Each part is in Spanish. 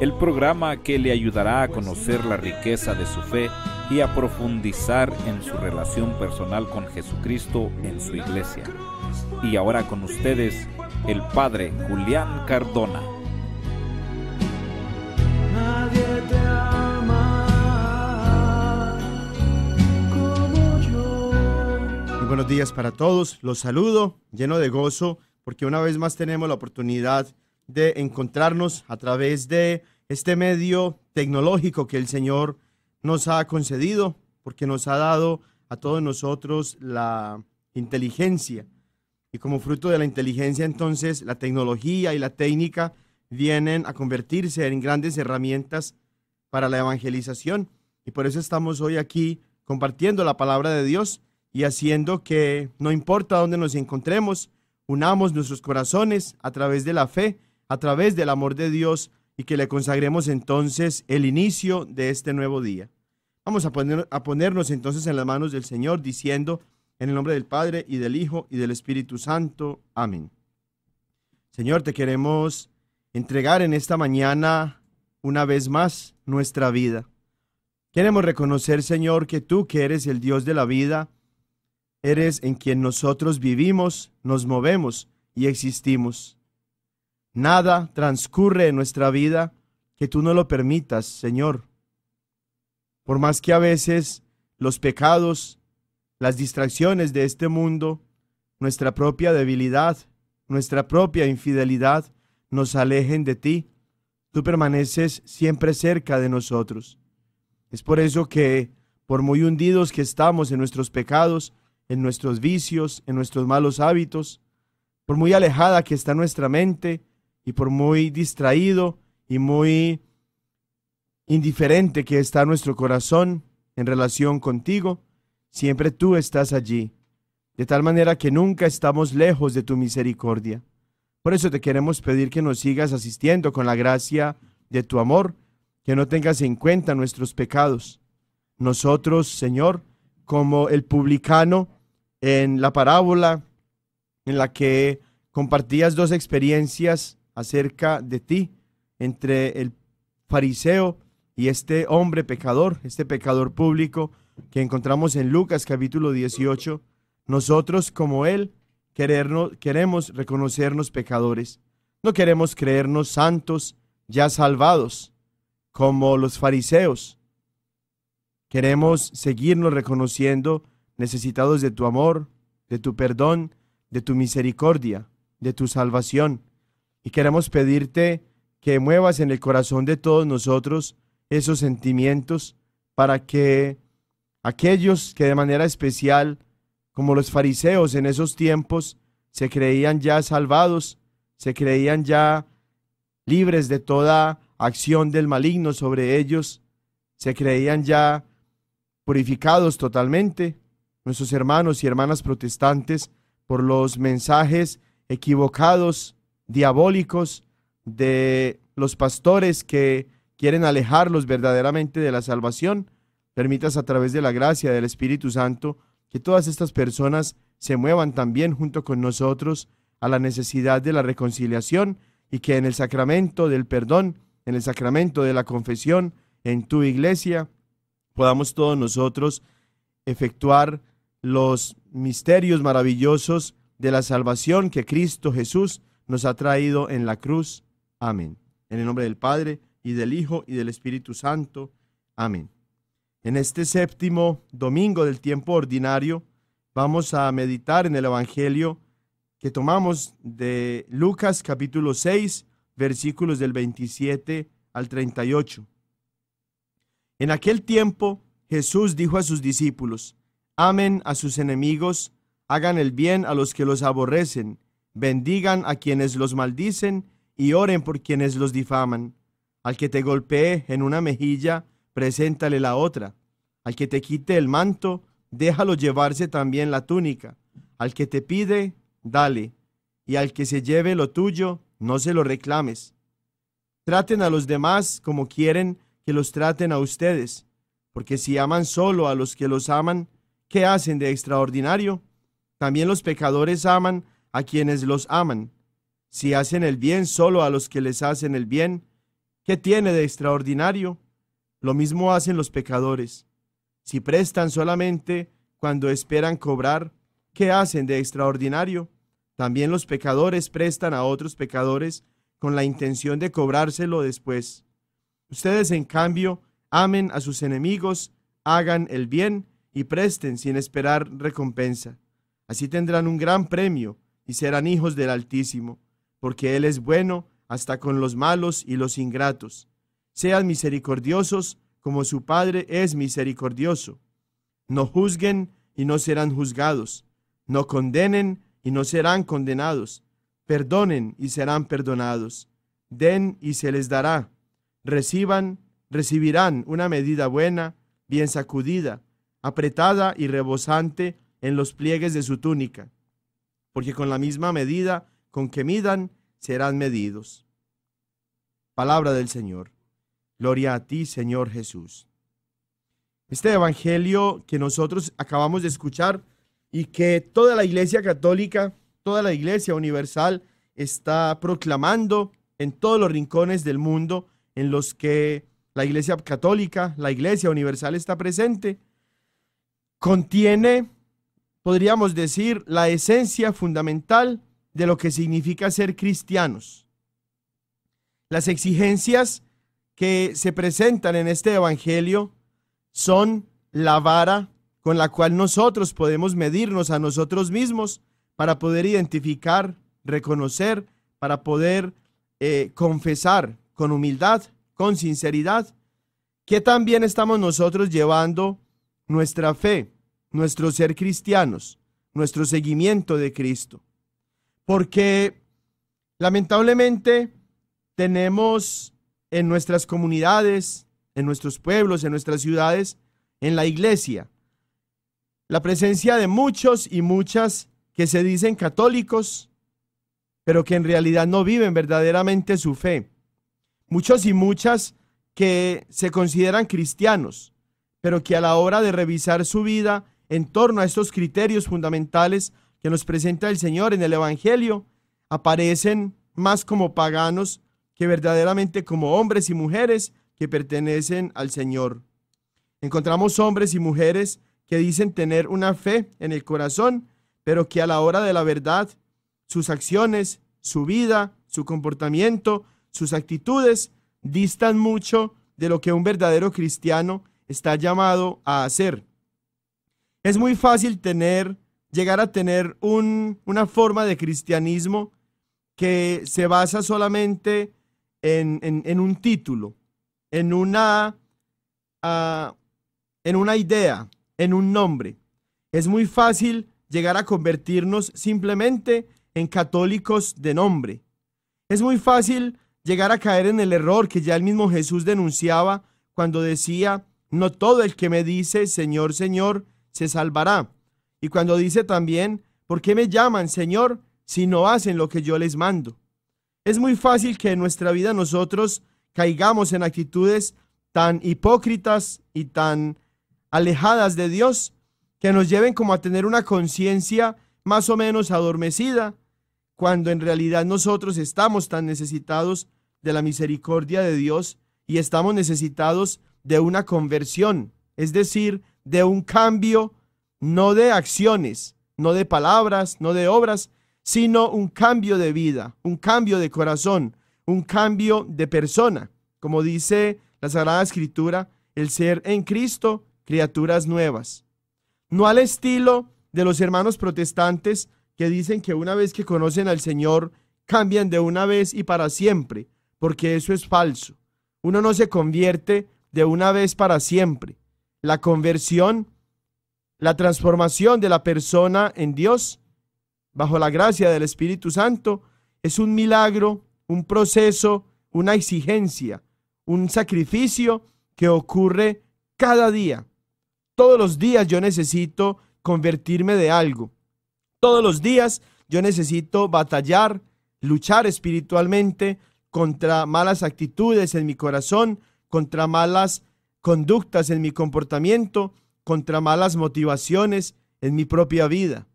el programa que le ayudará a conocer la riqueza de su fe y a profundizar en su relación personal con Jesucristo en su iglesia. Y ahora con ustedes, el Padre Julián Cardona. Nadie te ama como yo. Muy buenos días para todos, los saludo lleno de gozo porque una vez más tenemos la oportunidad de encontrarnos a través de este medio tecnológico que el Señor nos ha concedido, porque nos ha dado a todos nosotros la inteligencia. Y como fruto de la inteligencia, entonces, la tecnología y la técnica vienen a convertirse en grandes herramientas para la evangelización. Y por eso estamos hoy aquí compartiendo la palabra de Dios y haciendo que no importa dónde nos encontremos, unamos nuestros corazones a través de la fe, a través del amor de Dios y que le consagremos entonces el inicio de este nuevo día. Vamos a, poner, a ponernos entonces en las manos del Señor diciendo, en el nombre del Padre y del Hijo y del Espíritu Santo. Amén. Señor, te queremos entregar en esta mañana una vez más nuestra vida. Queremos reconocer, Señor, que tú, que eres el Dios de la vida, eres en quien nosotros vivimos, nos movemos y existimos. Nada transcurre en nuestra vida que tú no lo permitas, Señor. Por más que a veces los pecados, las distracciones de este mundo, nuestra propia debilidad, nuestra propia infidelidad nos alejen de ti, tú permaneces siempre cerca de nosotros. Es por eso que, por muy hundidos que estamos en nuestros pecados, en nuestros vicios, en nuestros malos hábitos, por muy alejada que está nuestra mente, y por muy distraído y muy indiferente que está nuestro corazón en relación contigo, siempre tú estás allí, de tal manera que nunca estamos lejos de tu misericordia. Por eso te queremos pedir que nos sigas asistiendo con la gracia de tu amor, que no tengas en cuenta nuestros pecados. Nosotros, Señor, como el publicano en la parábola en la que compartías dos experiencias acerca de ti entre el fariseo y este hombre pecador, este pecador público que encontramos en Lucas capítulo 18. Nosotros como él querernos, queremos reconocernos pecadores. No queremos creernos santos, ya salvados, como los fariseos. Queremos seguirnos reconociendo necesitados de tu amor, de tu perdón, de tu misericordia, de tu salvación. Y queremos pedirte que muevas en el corazón de todos nosotros esos sentimientos para que aquellos que de manera especial, como los fariseos en esos tiempos, se creían ya salvados, se creían ya libres de toda acción del maligno sobre ellos, se creían ya purificados totalmente, nuestros hermanos y hermanas protestantes, por los mensajes equivocados diabólicos de los pastores que quieren alejarlos verdaderamente de la salvación, permitas a través de la gracia del Espíritu Santo que todas estas personas se muevan también junto con nosotros a la necesidad de la reconciliación y que en el sacramento del perdón, en el sacramento de la confesión, en tu iglesia, podamos todos nosotros efectuar los misterios maravillosos de la salvación que Cristo Jesús nos ha traído en la cruz. Amén. En el nombre del Padre, y del Hijo, y del Espíritu Santo. Amén. En este séptimo domingo del tiempo ordinario, vamos a meditar en el Evangelio que tomamos de Lucas capítulo 6, versículos del 27 al 38. En aquel tiempo Jesús dijo a sus discípulos, amen a sus enemigos, hagan el bien a los que los aborrecen bendigan a quienes los maldicen y oren por quienes los difaman. Al que te golpee en una mejilla, preséntale la otra. Al que te quite el manto, déjalo llevarse también la túnica. Al que te pide, dale. Y al que se lleve lo tuyo, no se lo reclames. Traten a los demás como quieren que los traten a ustedes, porque si aman solo a los que los aman, ¿qué hacen de extraordinario? También los pecadores aman a quienes los aman. Si hacen el bien solo a los que les hacen el bien, ¿qué tiene de extraordinario? Lo mismo hacen los pecadores. Si prestan solamente cuando esperan cobrar, ¿qué hacen de extraordinario? También los pecadores prestan a otros pecadores con la intención de cobrárselo después. Ustedes, en cambio, amen a sus enemigos, hagan el bien y presten sin esperar recompensa. Así tendrán un gran premio y serán hijos del Altísimo, porque Él es bueno hasta con los malos y los ingratos. Sean misericordiosos como su Padre es misericordioso. No juzguen y no serán juzgados. No condenen y no serán condenados. Perdonen y serán perdonados. Den y se les dará. Reciban, recibirán una medida buena, bien sacudida, apretada y rebosante en los pliegues de su túnica porque con la misma medida con que midan, serán medidos. Palabra del Señor. Gloria a ti, Señor Jesús. Este Evangelio que nosotros acabamos de escuchar y que toda la Iglesia Católica, toda la Iglesia Universal está proclamando en todos los rincones del mundo en los que la Iglesia Católica, la Iglesia Universal está presente, contiene podríamos decir, la esencia fundamental de lo que significa ser cristianos. Las exigencias que se presentan en este Evangelio son la vara con la cual nosotros podemos medirnos a nosotros mismos para poder identificar, reconocer, para poder eh, confesar con humildad, con sinceridad, que también estamos nosotros llevando nuestra fe nuestro ser cristianos, nuestro seguimiento de Cristo. Porque lamentablemente tenemos en nuestras comunidades, en nuestros pueblos, en nuestras ciudades, en la iglesia, la presencia de muchos y muchas que se dicen católicos, pero que en realidad no viven verdaderamente su fe. Muchos y muchas que se consideran cristianos, pero que a la hora de revisar su vida en torno a estos criterios fundamentales que nos presenta el Señor en el Evangelio, aparecen más como paganos que verdaderamente como hombres y mujeres que pertenecen al Señor. Encontramos hombres y mujeres que dicen tener una fe en el corazón, pero que a la hora de la verdad, sus acciones, su vida, su comportamiento, sus actitudes distan mucho de lo que un verdadero cristiano está llamado a hacer. Es muy fácil llegar a tener una forma de cristianismo que se basa solamente en, un título, ah, en una idea, en un nombre. Es muy fácil llegar a convertirnos simplemente en católicos de nombre. Es muy fácil llegar a caer en el error que ya el mismo Jesús denunciaba cuando decía, no todo el que me dice, Señor, Señor, se salvará. Y cuando dice también, ¿por qué me llaman Señor si no hacen lo que yo les mando? Es muy fácil que en nuestra vida nosotros caigamos en actitudes tan hipócritas y tan alejadas de Dios que nos lleven como a tener una conciencia más o menos adormecida, cuando en realidad nosotros estamos tan necesitados de la misericordia de Dios y estamos necesitados de una conversión, es decir, de un cambio, no de acciones, no de palabras, no de obras, sino un cambio de vida, un cambio de corazón, un cambio de persona. Como dice la Sagrada Escritura, el ser en Cristo, criaturas nuevas. No al estilo de los hermanos protestantes que dicen que una vez que conocen al Señor, cambian de una vez y para siempre, porque eso es falso. Uno no se convierte de una vez para siempre la conversión, la transformación de la persona en Dios bajo la gracia del Espíritu Santo es un milagro, un proceso, una exigencia, un sacrificio que ocurre cada día. Todos los días yo necesito convertirme de algo. Todos los días yo necesito batallar, luchar espiritualmente contra malas actitudes en mi corazón, contra malas conductas, en mi comportamiento, contra malas motivaciones en mi propia vida.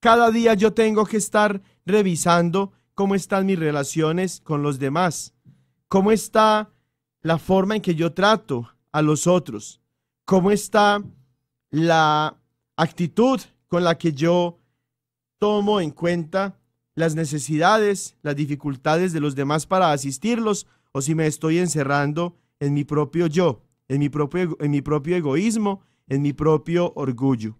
Cada día yo tengo que estar revisando cómo están mis relaciones con los demás, cómo está la forma en que yo trato a los otros, cómo está la actitud con la que yo tomo en cuenta las necesidades, las dificultades de los demás para asistirlos o si me estoy encerrando en mi propio yo en mi propio, en mi propio egoísmo, en mi propio orgullo.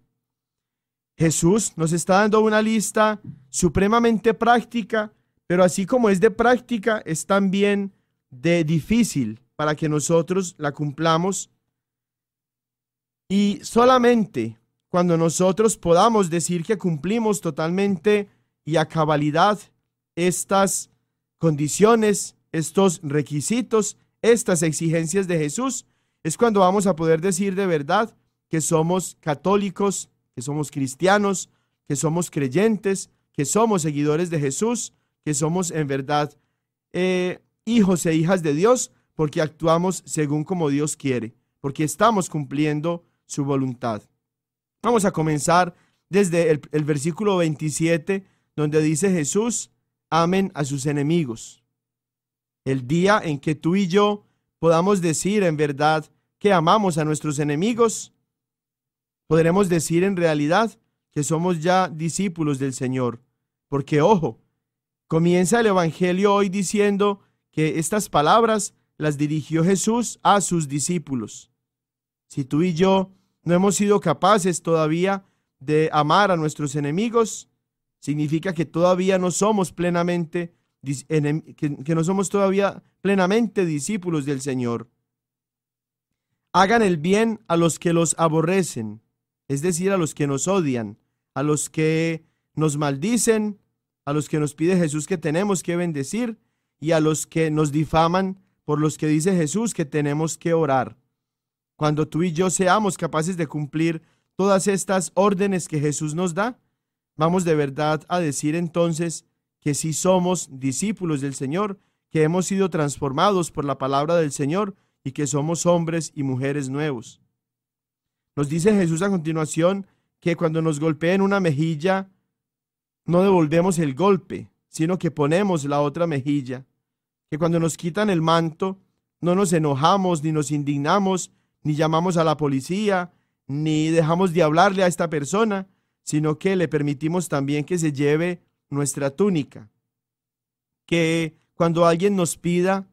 Jesús nos está dando una lista supremamente práctica, pero así como es de práctica, es también de difícil para que nosotros la cumplamos. Y solamente cuando nosotros podamos decir que cumplimos totalmente y a cabalidad estas condiciones, estos requisitos, estas exigencias de Jesús, es cuando vamos a poder decir de verdad que somos católicos, que somos cristianos, que somos creyentes, que somos seguidores de Jesús, que somos en verdad eh, hijos e hijas de Dios, porque actuamos según como Dios quiere, porque estamos cumpliendo su voluntad. Vamos a comenzar desde el, el versículo 27, donde dice Jesús, amen a sus enemigos. El día en que tú y yo podamos decir en verdad que amamos a nuestros enemigos, podremos decir en realidad que somos ya discípulos del Señor. Porque, ojo, comienza el Evangelio hoy diciendo que estas palabras las dirigió Jesús a sus discípulos. Si tú y yo no hemos sido capaces todavía de amar a nuestros enemigos, significa que todavía no somos plenamente que no somos todavía plenamente discípulos del Señor. Hagan el bien a los que los aborrecen, es decir, a los que nos odian, a los que nos maldicen, a los que nos pide Jesús que tenemos que bendecir y a los que nos difaman, por los que dice Jesús que tenemos que orar. Cuando tú y yo seamos capaces de cumplir todas estas órdenes que Jesús nos da, vamos de verdad a decir entonces, que si somos discípulos del Señor, que hemos sido transformados por la palabra del Señor y que somos hombres y mujeres nuevos. Nos dice Jesús a continuación que cuando nos golpeen una mejilla, no devolvemos el golpe, sino que ponemos la otra mejilla. Que cuando nos quitan el manto, no nos enojamos, ni nos indignamos, ni llamamos a la policía, ni dejamos de hablarle a esta persona, sino que le permitimos también que se lleve nuestra túnica. Que cuando alguien nos pida,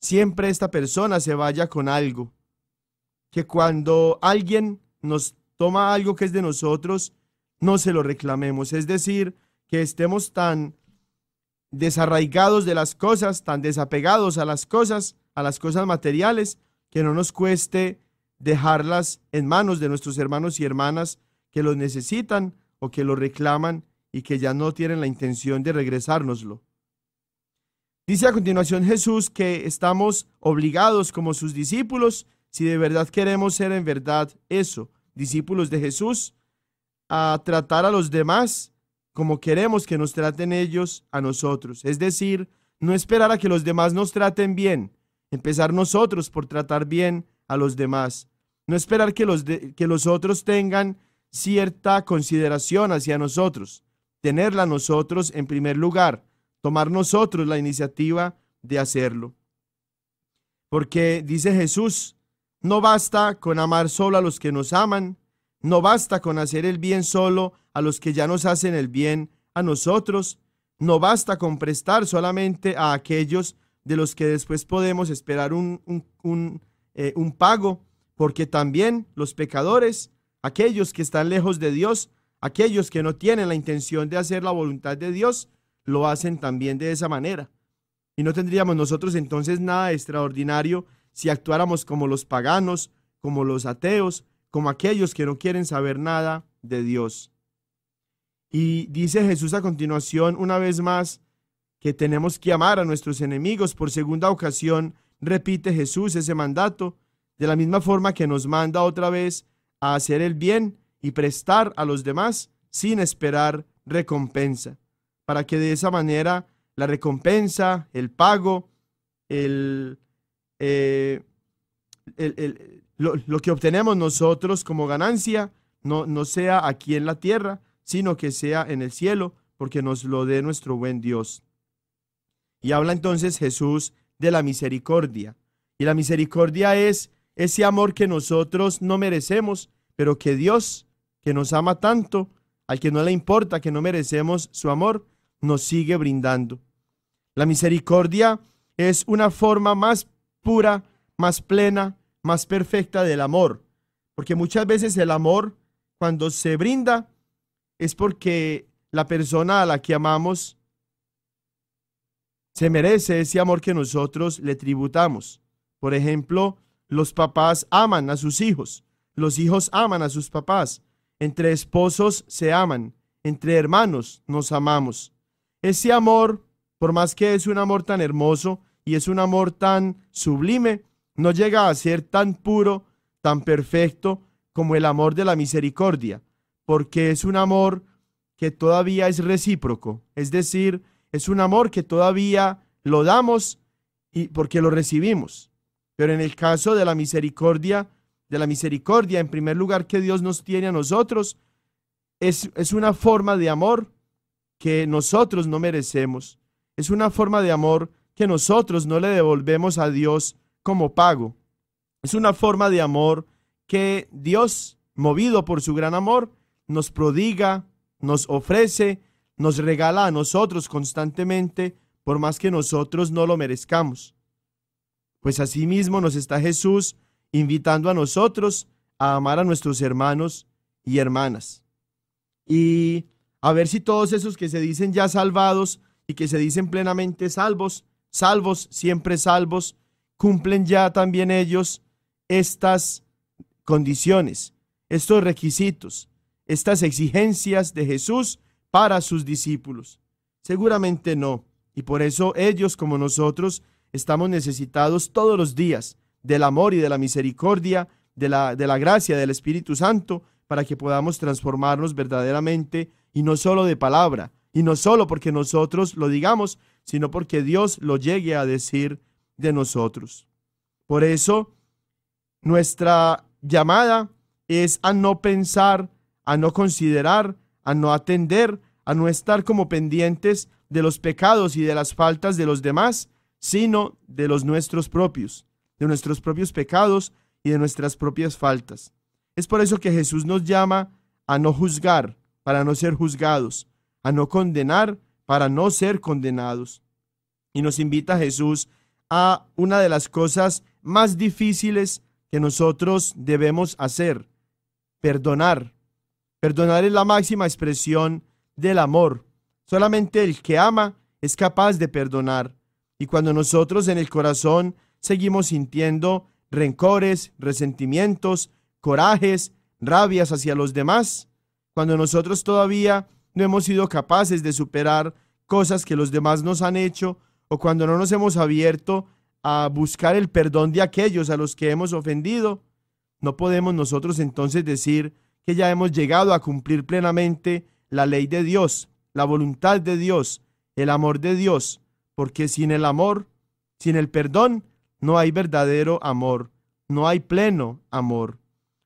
siempre esta persona se vaya con algo. Que cuando alguien nos toma algo que es de nosotros, no se lo reclamemos. Es decir, que estemos tan desarraigados de las cosas, tan desapegados a las cosas, a las cosas materiales, que no nos cueste dejarlas en manos de nuestros hermanos y hermanas que los necesitan o que lo reclaman y que ya no tienen la intención de regresárnoslo. Dice a continuación Jesús que estamos obligados como sus discípulos, si de verdad queremos ser en verdad eso, discípulos de Jesús, a tratar a los demás como queremos que nos traten ellos a nosotros. Es decir, no esperar a que los demás nos traten bien, empezar nosotros por tratar bien a los demás. No esperar que los, que los otros tengan cierta consideración hacia nosotros, tenerla nosotros en primer lugar, tomar nosotros la iniciativa de hacerlo. Porque dice Jesús, no basta con amar solo a los que nos aman, no basta con hacer el bien solo a los que ya nos hacen el bien a nosotros, no basta con prestar solamente a aquellos de los que después podemos esperar un, un, un, eh, un pago, porque también los pecadores, aquellos que están lejos de Dios, Aquellos que no tienen la intención de hacer la voluntad de Dios, lo hacen también de esa manera. Y no tendríamos nosotros entonces nada extraordinario si actuáramos como los paganos, como los ateos, como aquellos que no quieren saber nada de Dios. Y dice Jesús a continuación una vez más que tenemos que amar a nuestros enemigos. Por segunda ocasión repite Jesús ese mandato, de la misma forma que nos manda otra vez a hacer el bien y prestar a los demás sin esperar recompensa, para que de esa manera la recompensa, el pago, el, eh, el lo, que obtenemos nosotros como ganancia no, no sea aquí en la tierra, sino que sea en el cielo, porque nos lo dé nuestro buen Dios. Y habla entonces Jesús de la misericordia. Y la misericordia es ese amor que nosotros no merecemos, pero que Dios que nos ama tanto, al que no le importa que no merecemos su amor, nos sigue brindando. La misericordia es una forma más pura, más plena, más perfecta del amor, porque muchas veces el amor, cuando se brinda, es porque la persona a la que amamos se merece ese amor que nosotros le tributamos. Por ejemplo, los papás aman a sus hijos, los hijos aman a sus papás, entre esposos se aman, entre hermanos nos amamos. Ese amor, por más que es un amor tan hermoso y es un amor tan sublime, no llega a ser tan puro, tan perfecto como el amor de la misericordia, porque es un amor que todavía es recíproco, es decir, es un amor que todavía lo damos y porque lo recibimos. Pero en el caso de la misericordia, de la misericordia, en primer lugar, que Dios nos tiene a nosotros, es, una forma de amor que nosotros no merecemos. Es una forma de amor que nosotros no le devolvemos a Dios como pago. Es una forma de amor que Dios, movido por su gran amor, nos prodiga, nos ofrece, nos regala a nosotros constantemente, por más que nosotros no lo merezcamos. Pues asimismo nos está Jesús invitando a nosotros a amar a nuestros hermanos y hermanas. Y a ver si todos esos que se dicen ya salvados y que se dicen plenamente salvos, salvos, siempre salvos, cumplen ya también ellos estas condiciones, estos requisitos, estas exigencias de Jesús para sus discípulos. Seguramente no. Y por eso ellos como nosotros estamos necesitados todos los días del amor y de la misericordia, de la, de la gracia del Espíritu Santo, para que podamos transformarnos verdaderamente y no solo de palabra, y no solo porque nosotros lo digamos, sino porque Dios lo llegue a decir de nosotros. Por eso, nuestra llamada es a no pensar, a no considerar, a no atender, a no estar como pendientes de los pecados y de las faltas de los demás, sino de los nuestros propios de nuestros propios pecados y de nuestras propias faltas. Es por eso que Jesús nos llama a no juzgar para no ser juzgados, a no condenar para no ser condenados. Y nos invita Jesús a una de las cosas más difíciles que nosotros debemos hacer, perdonar. Perdonar es la máxima expresión del amor. Solamente el que ama es capaz de perdonar. Y cuando nosotros en el corazón seguimos sintiendo rencores, resentimientos, corajes, rabias hacia los demás, cuando nosotros todavía no hemos sido capaces de superar cosas que los demás nos han hecho o cuando no nos hemos abierto a buscar el perdón de aquellos a los que hemos ofendido, no podemos nosotros entonces decir que ya hemos llegado a cumplir plenamente la ley de Dios, la voluntad de Dios, el amor de Dios, porque sin el amor, sin el perdón, no hay verdadero amor, no hay pleno amor.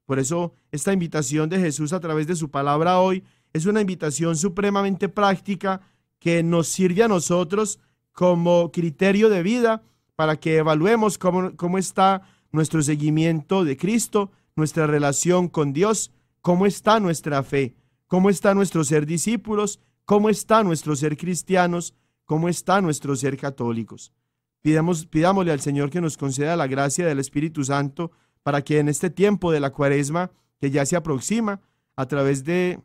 Por eso esta invitación de Jesús a través de su palabra hoy es una invitación supremamente práctica que nos sirve a nosotros como criterio de vida para que evaluemos cómo, cómo está nuestro seguimiento de Cristo, nuestra relación con Dios, cómo está nuestra fe, cómo está nuestro ser discípulos, cómo está nuestro ser cristianos, cómo está nuestro ser católicos pidámosle al Señor que nos conceda la gracia del Espíritu Santo para que en este tiempo de la cuaresma que ya se aproxima, a través del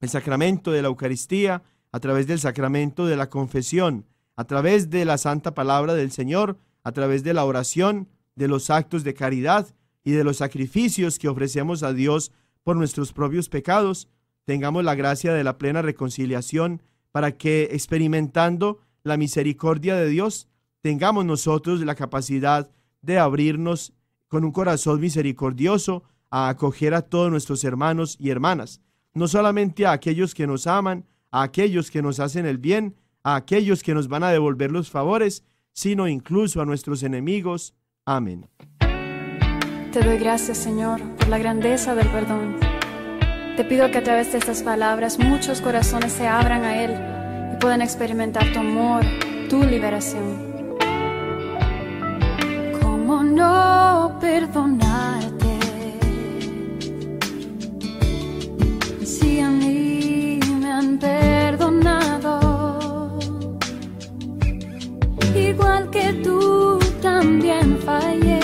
el sacramento de la Eucaristía, a través del sacramento de la confesión, a través de la santa palabra del Señor, a través de la oración, de los actos de caridad y de los sacrificios que ofrecemos a Dios por nuestros propios pecados, tengamos la gracia de la plena reconciliación para que experimentando la misericordia de Dios tengamos nosotros la capacidad de abrirnos con un corazón misericordioso a acoger a todos nuestros hermanos y hermanas, no solamente a aquellos que nos aman, a aquellos que nos hacen el bien, a aquellos que nos van a devolver los favores, sino incluso a nuestros enemigos. Amén. Te doy gracias, Señor, por la grandeza del perdón. Te pido que a través de estas palabras muchos corazones se abran a Él y puedan experimentar tu amor, tu liberación no perdonarte? Si a mí me han perdonado, igual que tú también fallé.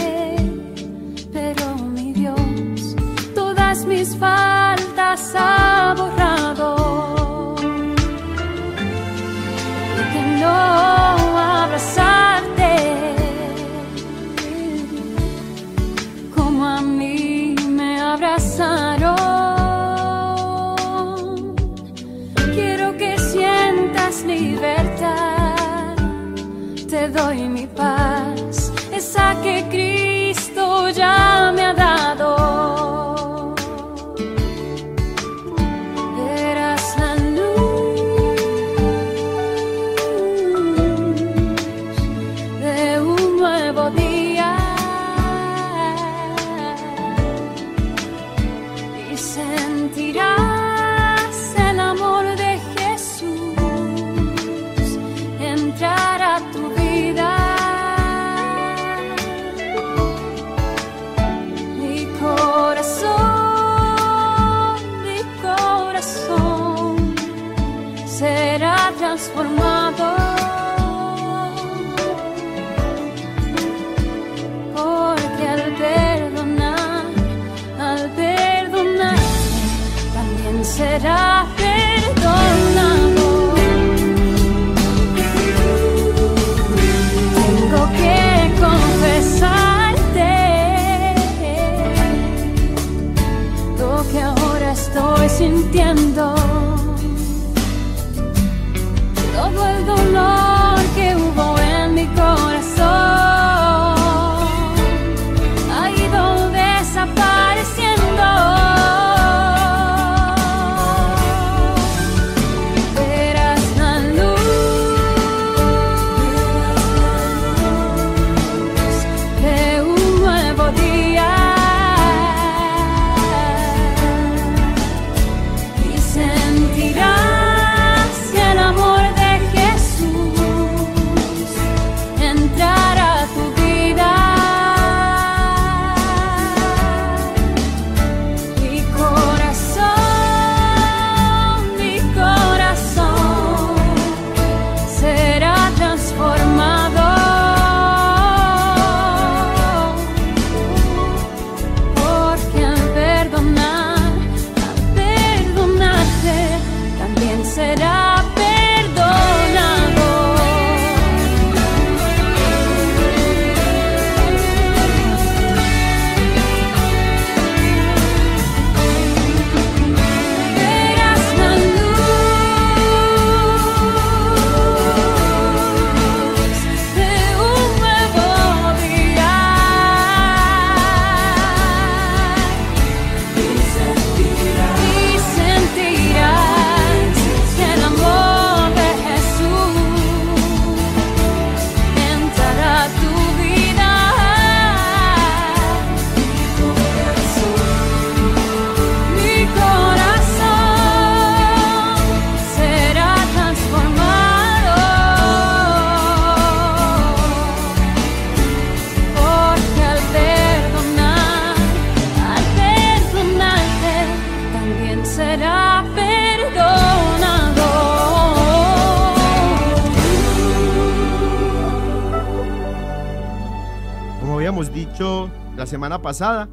pasada.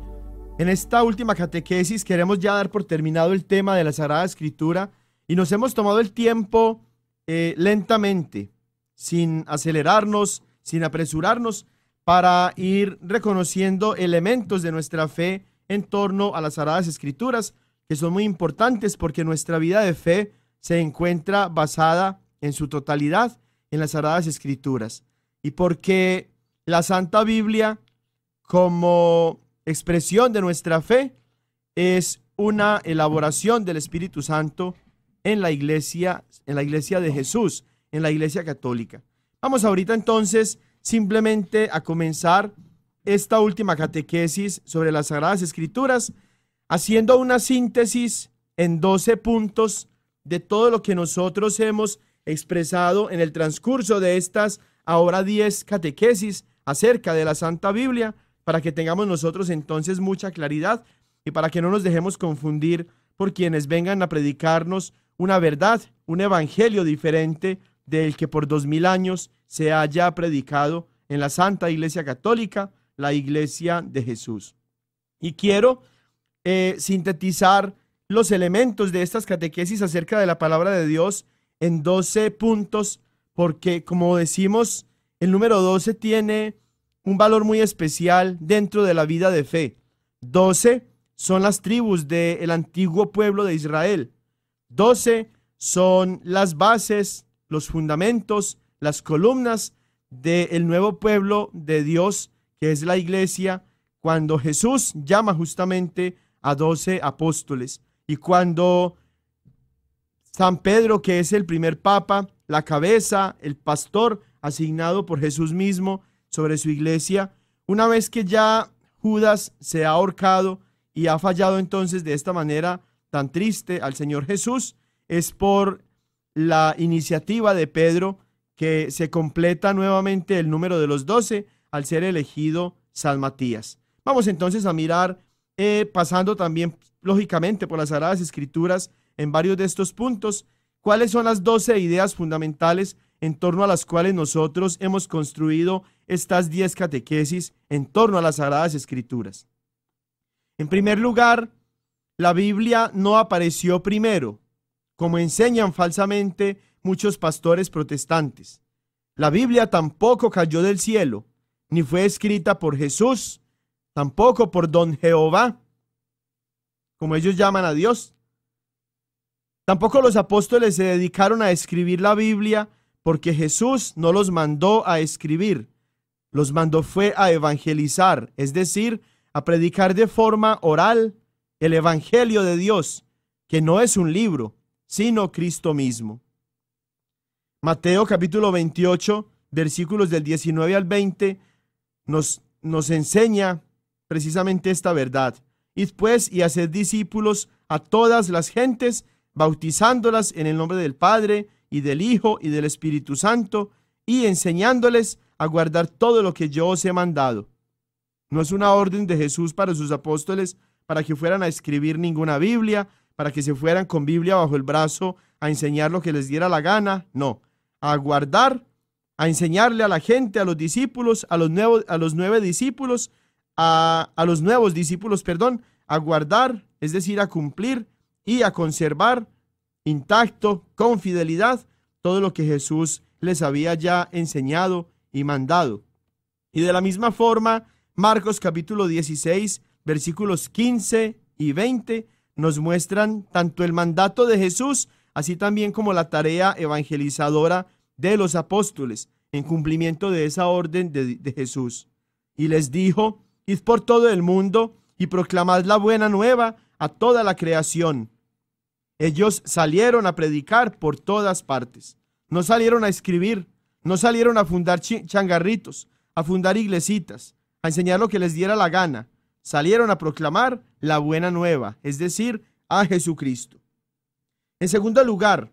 En esta última catequesis queremos ya dar por terminado el tema de la Sagrada Escritura y nos hemos tomado el tiempo eh, lentamente, sin acelerarnos, sin apresurarnos, para ir reconociendo elementos de nuestra fe en torno a las Sagradas Escrituras, que son muy importantes porque nuestra vida de fe se encuentra basada en su totalidad en las Sagradas Escrituras. Y porque la Santa Biblia como expresión de nuestra fe es una elaboración del Espíritu Santo en la iglesia, en la iglesia de Jesús, en la iglesia católica. Vamos ahorita entonces simplemente a comenzar esta última catequesis sobre las Sagradas Escrituras, haciendo una síntesis en 12 puntos de todo lo que nosotros hemos expresado en el transcurso de estas ahora 10 catequesis acerca de la Santa Biblia para que tengamos nosotros entonces mucha claridad y para que no nos dejemos confundir por quienes vengan a predicarnos una verdad, un evangelio diferente del que por dos mil años se haya predicado en la Santa Iglesia Católica, la Iglesia de Jesús. Y quiero eh, sintetizar los elementos de estas catequesis acerca de la palabra de Dios en 12 puntos, porque como decimos, el número 12 tiene un valor muy especial dentro de la vida de fe. doce son las tribus del antiguo pueblo de Israel. doce son las bases, los fundamentos, las columnas del el nuevo pueblo de Dios, que es la iglesia, cuando Jesús llama justamente a doce apóstoles y cuando San Pedro, que es el primer papa, la cabeza, el pastor asignado por Jesús mismo, sobre su iglesia. Una vez que ya Judas se ha ahorcado y ha fallado entonces de esta manera tan triste al Señor Jesús, es por la iniciativa de Pedro que se completa nuevamente el número de los doce al ser elegido San Matías. Vamos entonces a mirar, eh, pasando también lógicamente por las Sagradas Escrituras en varios de estos puntos, cuáles son las doce ideas fundamentales en torno a las cuales nosotros hemos construido estas diez catequesis en torno a las Sagradas Escrituras. En primer lugar, la Biblia no apareció primero, como enseñan falsamente muchos pastores protestantes. La Biblia tampoco cayó del cielo, ni fue escrita por Jesús, tampoco por don Jehová, como ellos llaman a Dios. Tampoco los apóstoles se dedicaron a escribir la Biblia porque Jesús no los mandó a escribir, los mandó fue a evangelizar, es decir, a predicar de forma oral el Evangelio de Dios, que no es un libro, sino Cristo mismo. Mateo capítulo 28, versículos del 19 al 20, nos, nos enseña precisamente esta verdad. Y pues y hacer discípulos a todas las gentes, bautizándolas en el nombre del Padre y del Hijo y del Espíritu Santo, y enseñándoles a guardar todo lo que yo os he mandado. No es una orden de Jesús para sus apóstoles para que fueran a escribir ninguna Biblia, para que se fueran con Biblia bajo el brazo a enseñar lo que les diera la gana, no, a guardar, a enseñarle a la gente, a los discípulos, a los nuevos, a los nueve discípulos, a, a los nuevos discípulos, perdón, a guardar, es decir, a cumplir y a conservar intacto, con fidelidad, todo lo que Jesús les había ya enseñado y mandado. Y de la misma forma, Marcos capítulo 16, versículos 15 y 20 nos muestran tanto el mandato de Jesús, así también como la tarea evangelizadora de los apóstoles, en cumplimiento de esa orden de, de Jesús. Y les dijo, id por todo el mundo y proclamad la buena nueva a toda la creación. Ellos salieron a predicar por todas partes. No salieron a escribir, no salieron a fundar changarritos, a fundar iglesitas, a enseñar lo que les diera la gana. Salieron a proclamar la buena nueva, es decir, a Jesucristo. En segundo lugar,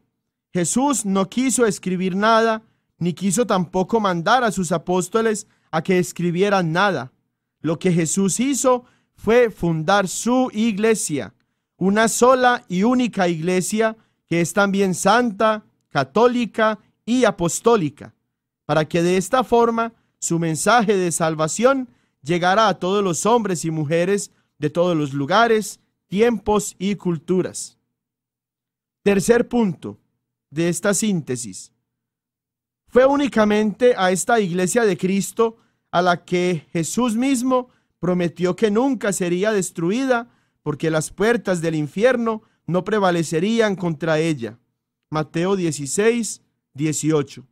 Jesús no quiso escribir nada, ni quiso tampoco mandar a sus apóstoles a que escribieran nada. Lo que Jesús hizo fue fundar su iglesia, una sola y única iglesia que es también santa, católica y apostólica para que de esta forma su mensaje de salvación llegará a todos los hombres y mujeres de todos los lugares, tiempos y culturas. Tercer punto de esta síntesis. Fue únicamente a esta iglesia de Cristo a la que Jesús mismo prometió que nunca sería destruida, porque las puertas del infierno no prevalecerían contra ella. Mateo 16, 18.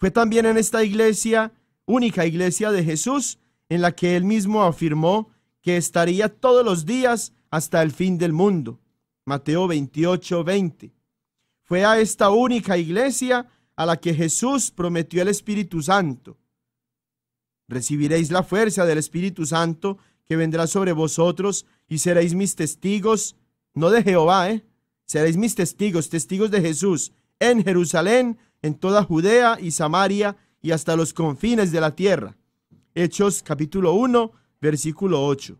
Fue también en esta iglesia, única iglesia de Jesús, en la que él mismo afirmó que estaría todos los días hasta el fin del mundo. Mateo 28, 20. Fue a esta única iglesia a la que Jesús prometió el Espíritu Santo. Recibiréis la fuerza del Espíritu Santo que vendrá sobre vosotros y seréis mis testigos, no de Jehová, ¿eh? seréis mis testigos, testigos de Jesús, en Jerusalén, en toda Judea y Samaria y hasta los confines de la tierra. Hechos capítulo 1, versículo 8.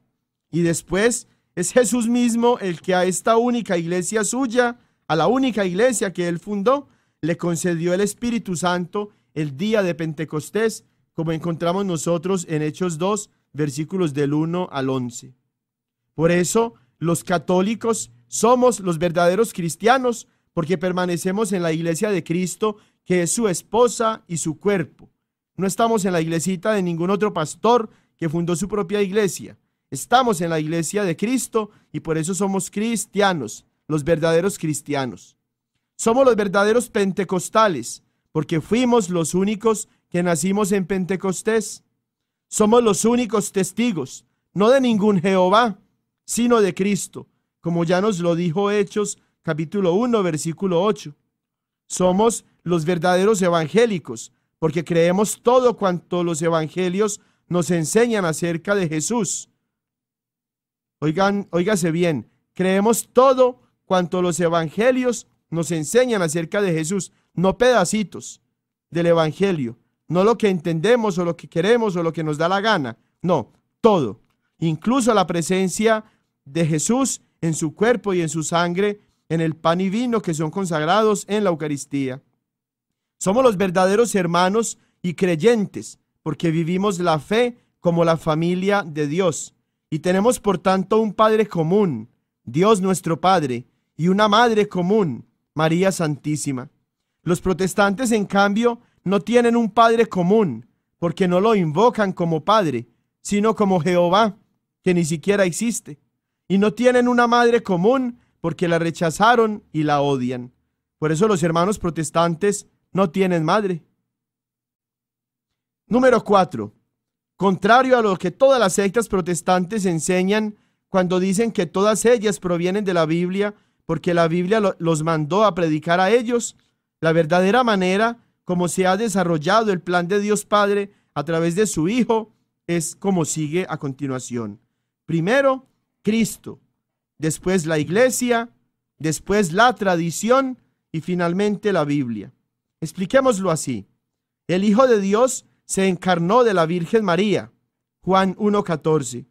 Y después es Jesús mismo el que a esta única iglesia suya, a la única iglesia que él fundó, le concedió el Espíritu Santo el día de Pentecostés, como encontramos nosotros en Hechos 2, versículos del 1 al 11. Por eso, los católicos somos los verdaderos cristianos, porque permanecemos en la iglesia de Cristo que es su esposa y su cuerpo. No estamos en la iglesita de ningún otro pastor que fundó su propia iglesia. Estamos en la iglesia de Cristo y por eso somos cristianos, los verdaderos cristianos. Somos los verdaderos pentecostales, porque fuimos los únicos que nacimos en Pentecostés. Somos los únicos testigos, no de ningún Jehová, sino de Cristo, como ya nos lo dijo Hechos capítulo 1, versículo 8. Somos los verdaderos evangélicos, porque creemos todo cuanto los evangelios nos enseñan acerca de Jesús. Oigan, óigase bien, creemos todo cuanto los evangelios nos enseñan acerca de Jesús, no pedacitos del evangelio, no lo que entendemos o lo que queremos o lo que nos da la gana, no, todo, incluso la presencia de Jesús en su cuerpo y en su sangre, en el pan y vino que son consagrados en la Eucaristía. Somos los verdaderos hermanos y creyentes porque vivimos la fe como la familia de Dios y tenemos por tanto un Padre común, Dios nuestro Padre, y una Madre común, María Santísima. Los protestantes, en cambio, no tienen un Padre común, porque no lo invocan como Padre, sino como Jehová, que ni siquiera existe. Y no tienen una Madre común, porque la rechazaron y la odian. Por eso los hermanos protestantes no tienen madre. Número cuatro. Contrario a lo que todas las sectas protestantes enseñan cuando dicen que todas ellas provienen de la Biblia, porque la Biblia los mandó a predicar a ellos, la verdadera manera como se ha desarrollado el plan de Dios Padre a través de su Hijo es como sigue a continuación. Primero, Cristo, después la iglesia, después la tradición y finalmente la Biblia. Expliquémoslo así. El Hijo de Dios se encarnó de la Virgen María. Juan 1.14.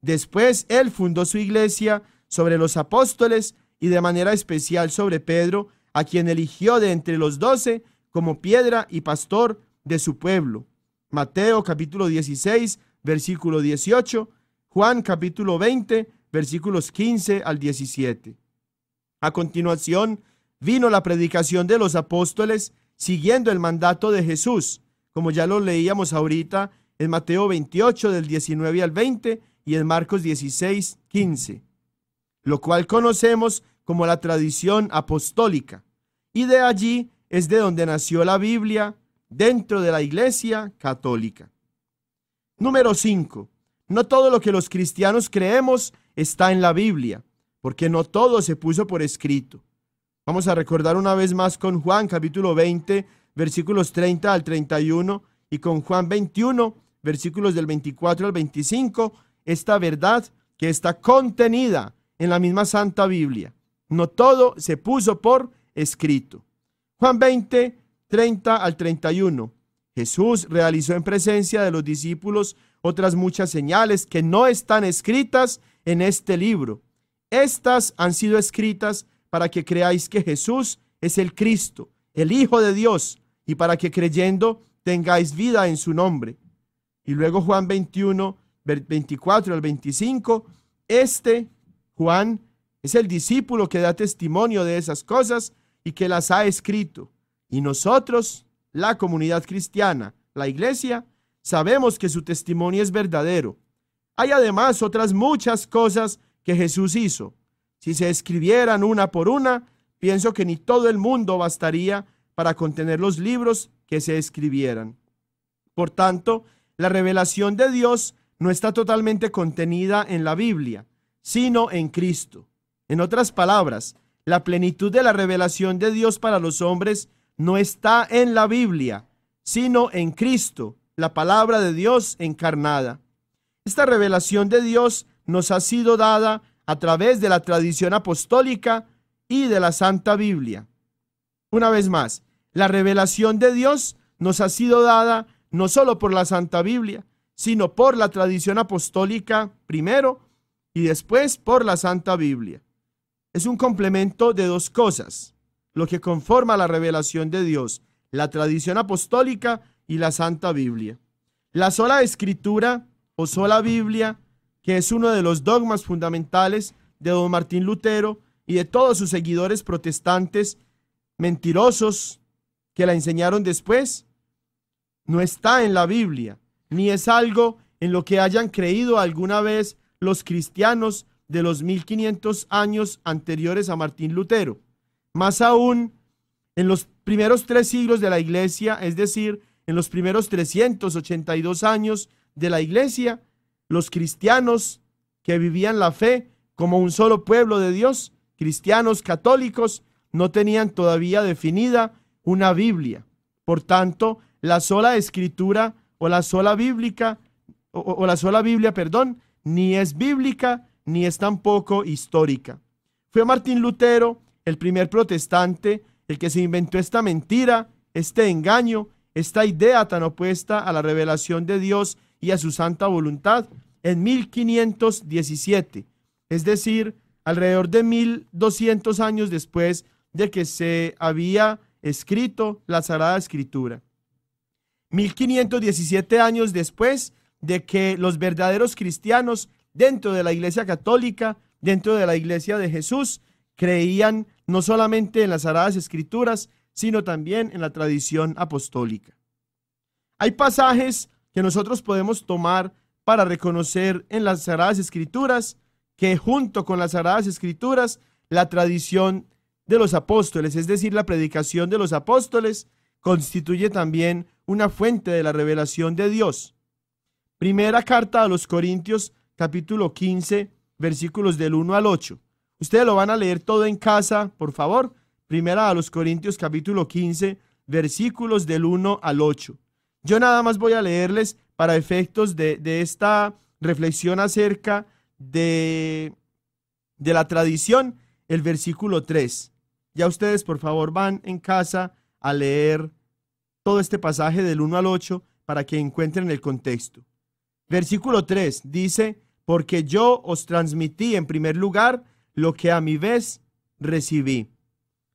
Después él fundó su iglesia sobre los apóstoles y de manera especial sobre Pedro, a quien eligió de entre los doce como piedra y pastor de su pueblo. Mateo capítulo 16, versículo 18, Juan capítulo 20, versículos 15 al 17. A continuación, vino la predicación de los apóstoles siguiendo el mandato de Jesús, como ya lo leíamos ahorita en Mateo 28 del 19 al 20 y en Marcos 16, 15, lo cual conocemos como la tradición apostólica. Y de allí es de donde nació la Biblia dentro de la Iglesia Católica. Número 5. No todo lo que los cristianos creemos está en la Biblia, porque no todo se puso por escrito. Vamos a recordar una vez más con Juan capítulo 20, versículos 30 al 31 y con Juan 21, versículos del 24 al 25, esta verdad que está contenida en la misma Santa Biblia. No todo se puso por escrito. Juan 20, 30 al 31. Jesús realizó en presencia de los discípulos otras muchas señales que no están escritas en este libro. Estas han sido escritas para que creáis que Jesús es el Cristo, el Hijo de Dios, y para que creyendo tengáis vida en su nombre. Y luego Juan 21, 24 al 25, este Juan es el discípulo que da testimonio de esas cosas y que las ha escrito. Y nosotros, la comunidad cristiana, la iglesia, sabemos que su testimonio es verdadero. Hay además otras muchas cosas que Jesús hizo, si se escribieran una por una, pienso que ni todo el mundo bastaría para contener los libros que se escribieran. Por tanto, la revelación de Dios no está totalmente contenida en la Biblia, sino en Cristo. En otras palabras, la plenitud de la revelación de Dios para los hombres no está en la Biblia, sino en Cristo, la palabra de Dios encarnada. Esta revelación de Dios nos ha sido dada a través de la tradición apostólica y de la Santa Biblia. Una vez más, la revelación de Dios nos ha sido dada no solo por la Santa Biblia, sino por la tradición apostólica primero y después por la Santa Biblia. Es un complemento de dos cosas, lo que conforma la revelación de Dios, la tradición apostólica y la Santa Biblia. La sola escritura o sola Biblia que es uno de los dogmas fundamentales de don Martín Lutero y de todos sus seguidores protestantes mentirosos que la enseñaron después, no está en la Biblia, ni es algo en lo que hayan creído alguna vez los cristianos de los 1500 años anteriores a Martín Lutero. Más aún, en los primeros tres siglos de la iglesia, es decir, en los primeros 382 años de la iglesia, los cristianos que vivían la fe como un solo pueblo de Dios, cristianos católicos, no tenían todavía definida una Biblia. Por tanto, la sola escritura o la sola bíblica o, la sola Biblia, perdón, ni es bíblica ni es tampoco histórica. Fue Martín Lutero, el primer protestante, el que se inventó esta mentira, este engaño, esta idea tan opuesta a la revelación de Dios y a su santa voluntad en 1517, es decir, alrededor de 1200 años después de que se había escrito la Sagrada Escritura. 1517 años después de que los verdaderos cristianos dentro de la Iglesia Católica, dentro de la Iglesia de Jesús, creían no solamente en las Sagradas Escrituras, sino también en la tradición apostólica. Hay pasajes que nosotros podemos tomar para reconocer en las Sagradas Escrituras que junto con las Sagradas Escrituras, la tradición de los apóstoles, es decir, la predicación de los apóstoles, constituye también una fuente de la revelación de Dios. Primera carta a los Corintios, capítulo 15, versículos del 1 al 8. Ustedes lo van a leer todo en casa, por favor. Primera a los Corintios, capítulo 15, versículos del 1 al 8. Yo nada más voy a leerles para efectos de, esta reflexión acerca de, de la tradición el versículo 3. Ya ustedes, por favor, van en casa a leer todo este pasaje del 1 al 8 para que encuentren el contexto. Versículo 3 dice, porque yo os transmití en primer lugar lo que a mi vez recibí.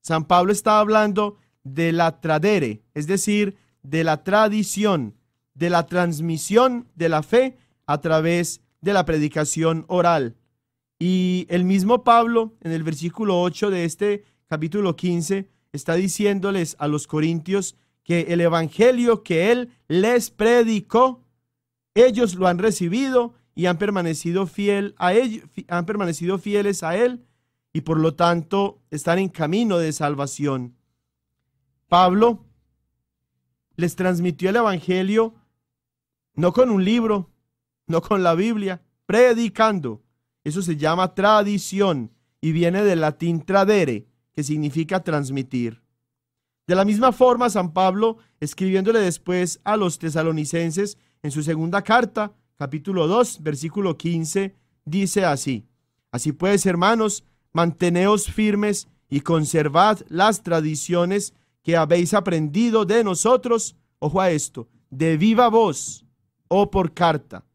San Pablo está hablando de la tradere, es decir, de la tradición, de la transmisión de la fe a través de la predicación oral. Y el mismo Pablo, en el versículo 8 de este capítulo 15, está diciéndoles a los corintios que el evangelio que él les predicó, ellos lo han recibido y han permanecido, fiel a ellos, han permanecido fieles a él y por lo tanto están en camino de salvación. Pablo les transmitió el Evangelio no con un libro, no con la Biblia, predicando. Eso se llama tradición y viene del latín tradere, que significa transmitir. De la misma forma, San Pablo, escribiéndole después a los tesalonicenses en su segunda carta, capítulo 2, versículo 15, dice así, Así pues, hermanos, manteneos firmes y conservad las tradiciones que habéis aprendido de nosotros, ojo a esto, de viva voz o por carta.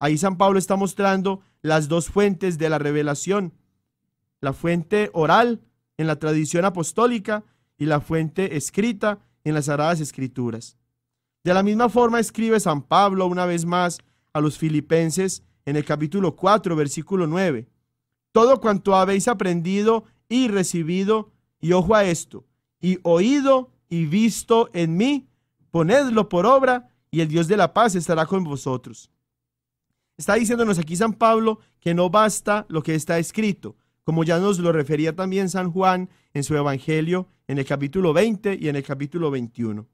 Ahí San Pablo está mostrando las dos fuentes de la revelación, la fuente oral en la tradición apostólica y la fuente escrita en las Sagradas Escrituras. De la misma forma escribe San Pablo una vez más a los filipenses en el capítulo 4, versículo 9. Todo cuanto habéis aprendido y recibido, y ojo a esto, y oído y visto en mí, ponedlo por obra y el Dios de la paz estará con vosotros. Está diciéndonos aquí San Pablo que no basta lo que está escrito, como ya nos lo refería también San Juan en su Evangelio, en el capítulo 20 y en el capítulo 21.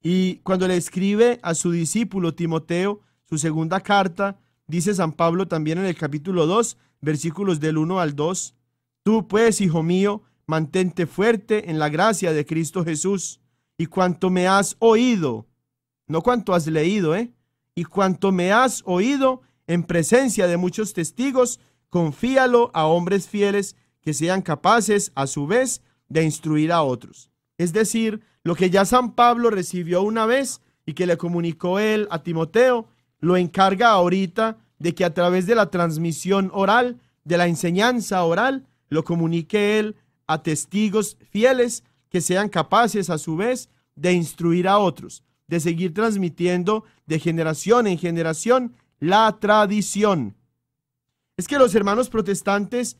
Y cuando le escribe a su discípulo Timoteo su segunda carta, dice San Pablo también en el capítulo 2, versículos del 1 al 2, Tú pues, hijo mío, mantente fuerte en la gracia de Cristo Jesús. Y cuanto me has oído, no cuanto has leído, ¿eh? Y cuanto me has oído en presencia de muchos testigos, confíalo a hombres fieles que sean capaces, a su vez, de instruir a otros. Es decir, lo que ya San Pablo recibió una vez y que le comunicó él a Timoteo, lo encarga ahorita de que a través de la transmisión oral, de la enseñanza oral, lo comunique él a testigos fieles que sean capaces a su vez de instruir a otros, de seguir transmitiendo de generación en generación la tradición. Es que los hermanos protestantes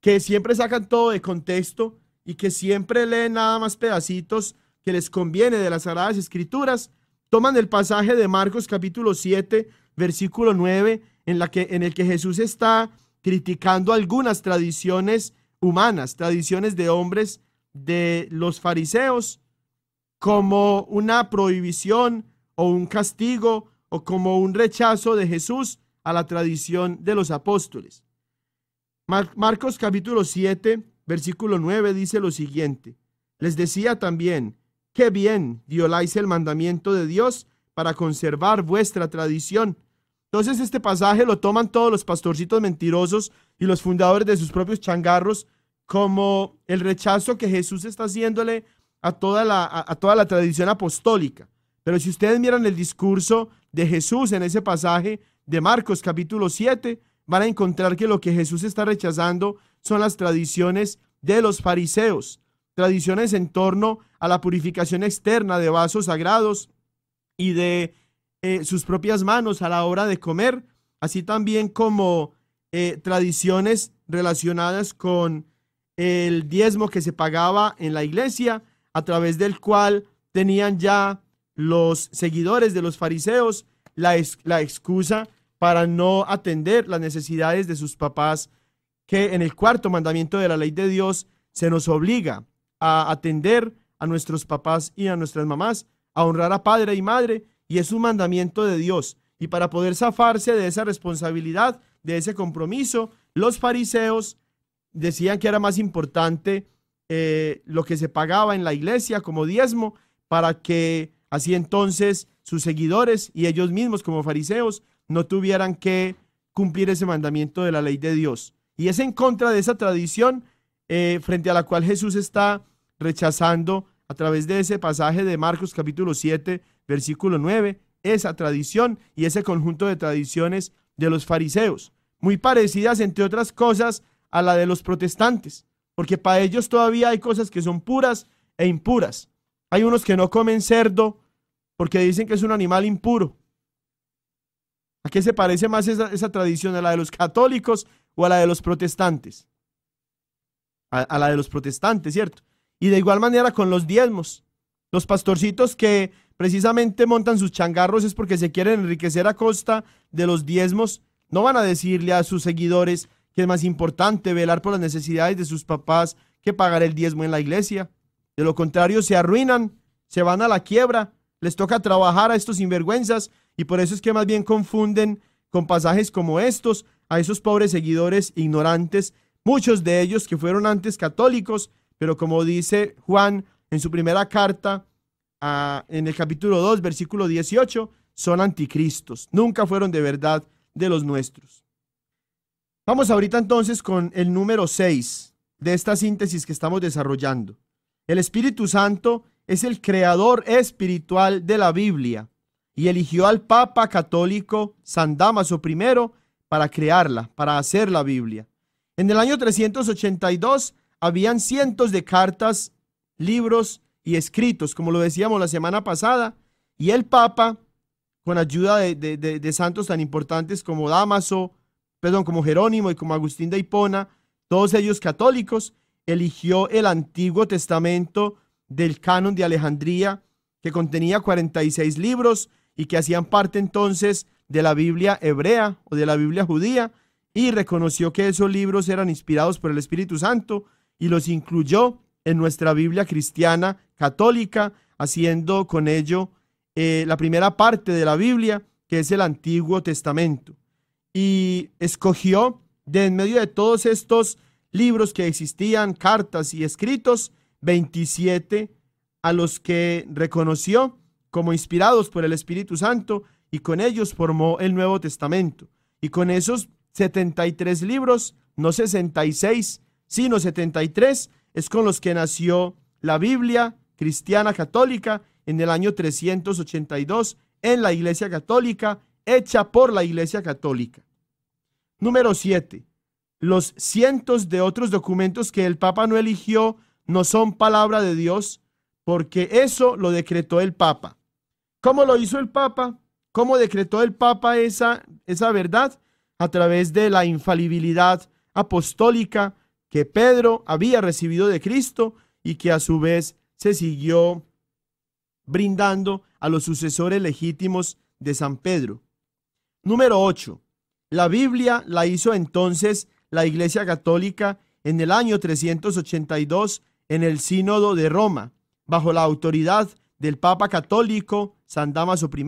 que siempre sacan todo de contexto y que siempre leen nada más pedacitos que les conviene de las Sagradas Escrituras, toman el pasaje de Marcos capítulo 7, versículo 9, en, la que, en el que Jesús está criticando algunas tradiciones humanas, tradiciones de hombres de los fariseos, como una prohibición o un castigo o como un rechazo de Jesús a la tradición de los apóstoles. Marcos capítulo 7, versículo 9 dice lo siguiente. Les decía también, qué bien violáis el mandamiento de Dios para conservar vuestra tradición. Entonces este pasaje lo toman todos los pastorcitos mentirosos y los fundadores de sus propios changarros como el rechazo que Jesús está haciéndole a toda la, toda la tradición apostólica. Pero si ustedes miran el discurso de Jesús en ese pasaje de Marcos capítulo 7, van a encontrar que lo que Jesús está rechazando son las tradiciones de los fariseos, tradiciones en torno a la purificación externa de vasos sagrados y de eh, sus propias manos a la hora de comer, así también como eh, tradiciones relacionadas con el diezmo que se pagaba en la iglesia, a través del cual tenían ya los seguidores de los fariseos la, la excusa para no atender las necesidades de sus papás, que en el cuarto mandamiento de la ley de Dios se nos obliga a atender a nuestros papás y a nuestras mamás, a honrar a padre y madre, y es un mandamiento de Dios. Y para poder zafarse de esa responsabilidad, de ese compromiso, los fariseos decían que era más importante eh, lo que se pagaba en la iglesia como diezmo para que así entonces sus seguidores y ellos mismos como fariseos no tuvieran que cumplir ese mandamiento de la ley de Dios. Y es en contra de esa tradición eh, frente a la cual Jesús está rechazando a través de ese pasaje de Marcos capítulo 7, versículo 9, esa tradición y ese conjunto de tradiciones de los fariseos, muy parecidas, entre otras cosas, a la de los protestantes, porque para ellos todavía hay cosas que son puras e impuras. Hay unos que no comen cerdo porque dicen que es un animal impuro. ¿A qué se parece más esa, tradición? ¿A la de los católicos o a la de los protestantes? A, a la de los protestantes, ¿cierto? Y de igual manera con los diezmos. Los pastorcitos que precisamente montan sus changarros es porque se quieren enriquecer a costa de los diezmos. No van a decirle a sus seguidores que es más importante velar por las necesidades de sus papás que pagar el diezmo en la iglesia. De lo contrario, se arruinan, se van a la quiebra, les toca trabajar a estos sinvergüenzas y por eso es que más bien confunden con pasajes como estos a esos pobres seguidores ignorantes, muchos de ellos que fueron antes católicos, pero como dice Juan en su primera carta, en el capítulo 2, versículo 18, son anticristos, nunca fueron de verdad de los nuestros. Vamos ahorita entonces con el número 6 de esta síntesis que estamos desarrollando. El Espíritu Santo es el creador espiritual de la Biblia y eligió al Papa Católico San Damaso I para crearla, para hacer la Biblia. En el año 382 habían cientos de cartas, libros y escritos, como lo decíamos la semana pasada, y el Papa, con ayuda de, santos tan importantes como Damaso, perdón, como Jerónimo y como Agustín de Hipona, todos ellos católicos, eligió el Antiguo Testamento del canon de Alejandría, que contenía 46 libros y que hacían parte entonces de la Biblia hebrea o de la Biblia judía, y reconoció que esos libros eran inspirados por el Espíritu Santo y los incluyó en nuestra Biblia cristiana católica, haciendo con ello eh, la primera parte de la Biblia, que es el Antiguo Testamento. Y escogió de en medio de todos estos libros que existían, cartas y escritos, 27 a los que reconoció como inspirados por el Espíritu Santo y con ellos formó el Nuevo Testamento. Y con esos 73 libros, no 66, sino 73, es con los que nació la Biblia cristiana católica en el año 382 en la Iglesia Católica, hecha por la Iglesia Católica. Número 7. Los cientos de otros documentos que el Papa no eligió no son palabra de Dios, porque eso lo decretó el Papa. ¿Cómo lo hizo el Papa? ¿Cómo decretó el Papa esa, esa verdad? A través de la infalibilidad apostólica que Pedro había recibido de Cristo y que a su vez se siguió brindando a los sucesores legítimos de San Pedro. Número 8. La Biblia la hizo entonces la Iglesia Católica en el año 382 en el Sínodo de Roma, bajo la autoridad del Papa Católico San Damaso I,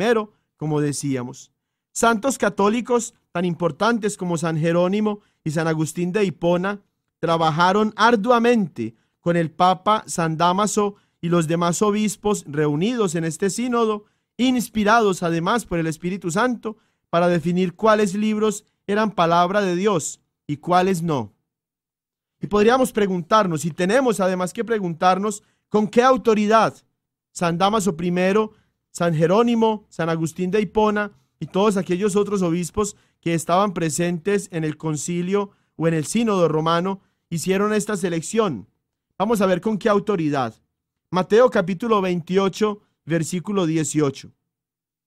como decíamos. Santos católicos tan importantes como San Jerónimo y San Agustín de Hipona trabajaron arduamente con el Papa San Damaso y los demás obispos reunidos en este sínodo, inspirados además por el Espíritu Santo, para definir cuáles libros eran palabra de Dios y cuáles no. Y podríamos preguntarnos, y tenemos además que preguntarnos, ¿con qué autoridad San Damaso I, San Jerónimo, San Agustín de Hipona y todos aquellos otros obispos que estaban presentes en el concilio o en el sínodo romano hicieron esta selección. Vamos a ver con qué autoridad. Mateo capítulo 28, versículo 18.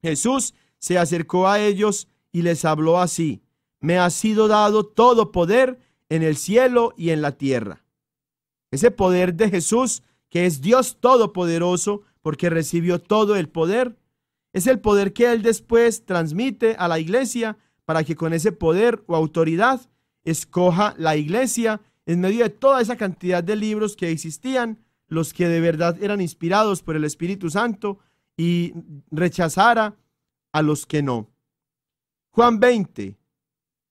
Jesús se acercó a ellos y les habló así. Me ha sido dado todo poder en el cielo y en la tierra. Ese poder de Jesús, que es Dios todopoderoso, porque recibió todo el poder, es el poder que Él después transmite a la iglesia para que con ese poder o autoridad escoja la iglesia en medio de toda esa cantidad de libros que existían, los que de verdad eran inspirados por el Espíritu Santo y rechazara a los que no. Juan 20,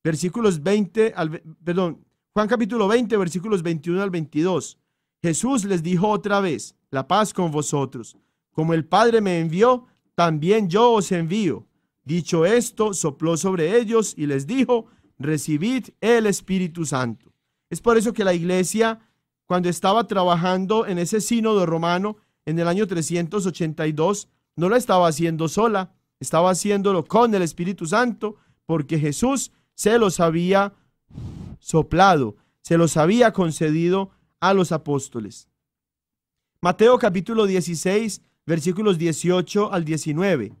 versículos 20 al, perdón, Juan capítulo 20, versículos 21 al 22. Jesús les dijo otra vez, la paz con vosotros. Como el Padre me envió, también yo os envío. Dicho esto, sopló sobre ellos y les dijo, recibid el Espíritu Santo. Es por eso que la iglesia, cuando estaba trabajando en ese sínodo romano en el año 382, no lo estaba haciendo sola, estaba haciéndolo con el Espíritu Santo, porque Jesús se los había soplado, se los había concedido a los apóstoles. Mateo capítulo 16, versículos 18 al 19.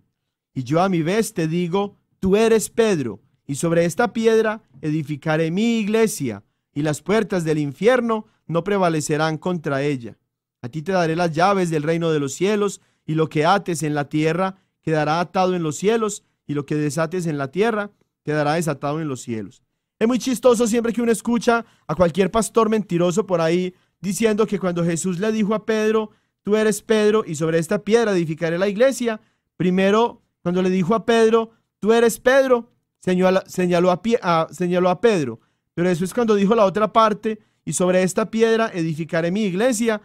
Y yo a mi vez te digo, tú eres Pedro, y sobre esta piedra edificaré mi iglesia, y las puertas del infierno no prevalecerán contra ella. A ti te daré las llaves del reino de los cielos, y lo que ates en la tierra quedará atado en los cielos, y lo que desates en la tierra quedará desatado en los cielos. Es muy chistoso siempre que uno escucha a cualquier pastor mentiroso por ahí diciendo que cuando Jesús le dijo a Pedro, tú eres Pedro y sobre esta piedra edificaré la iglesia, primero cuando le dijo a Pedro, tú eres Pedro, señaló, señaló, a, señaló a Pedro, pero eso es cuando dijo la otra parte, y sobre esta piedra edificaré mi iglesia,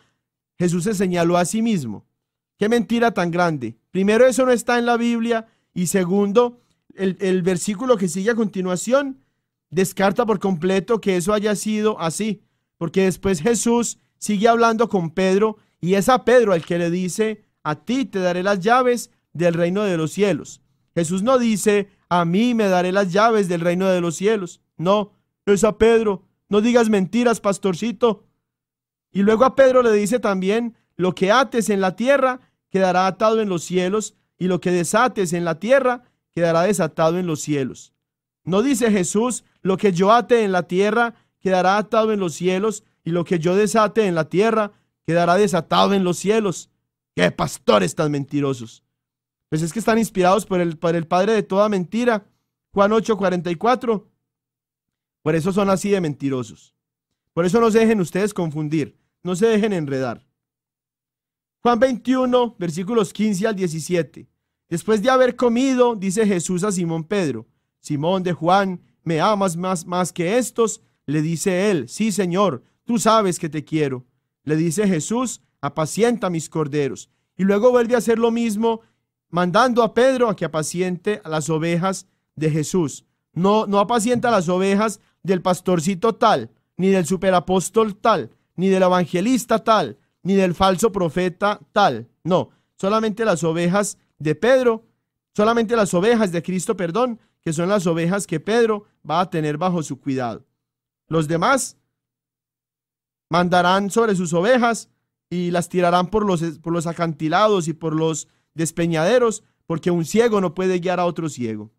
Jesús se señaló a sí mismo. Qué mentira tan grande. Primero, eso no está en la Biblia. Y segundo, el, versículo que sigue a continuación descarta por completo que eso haya sido así. Porque después Jesús sigue hablando con Pedro y es a Pedro al que le dice, a ti te daré las llaves del reino de los cielos. Jesús no dice, a mí me daré las llaves del reino de los cielos. No, es a Pedro, no digas mentiras, pastorcito. Y luego a Pedro le dice también, lo que ates en la tierra quedará atado en los cielos, y lo que desates en la tierra quedará desatado en los cielos. No dice Jesús, lo que yo ate en la tierra quedará atado en los cielos, y lo que yo desate en la tierra quedará desatado en los cielos. ¡Qué pastores tan mentirosos! Pues es que están inspirados por el, el Padre de toda mentira. Juan 8, 44. Por eso son así de mentirosos. Por eso no se dejen ustedes confundir, no se dejen enredar. Juan 21, versículos 15 al 17. Después de haber comido, dice Jesús a Simón Pedro, Simón de Juan, ¿me amas más, más que estos? Le dice él, sí Señor, tú sabes que te quiero. Le dice Jesús, apacienta mis corderos. Y luego vuelve a hacer lo mismo, mandando a Pedro a que apaciente a las ovejas de Jesús. No, no apacienta las ovejas del pastorcito tal, ni del superapóstol tal, ni del evangelista tal, ni del falso profeta tal. No, solamente las ovejas de Pedro, solamente las ovejas de Cristo, perdón, que son las ovejas que Pedro va a tener bajo su cuidado. Los demás mandarán sobre sus ovejas y las tirarán por los, por los acantilados y por los despeñaderos, porque un ciego no puede guiar a otro ciego.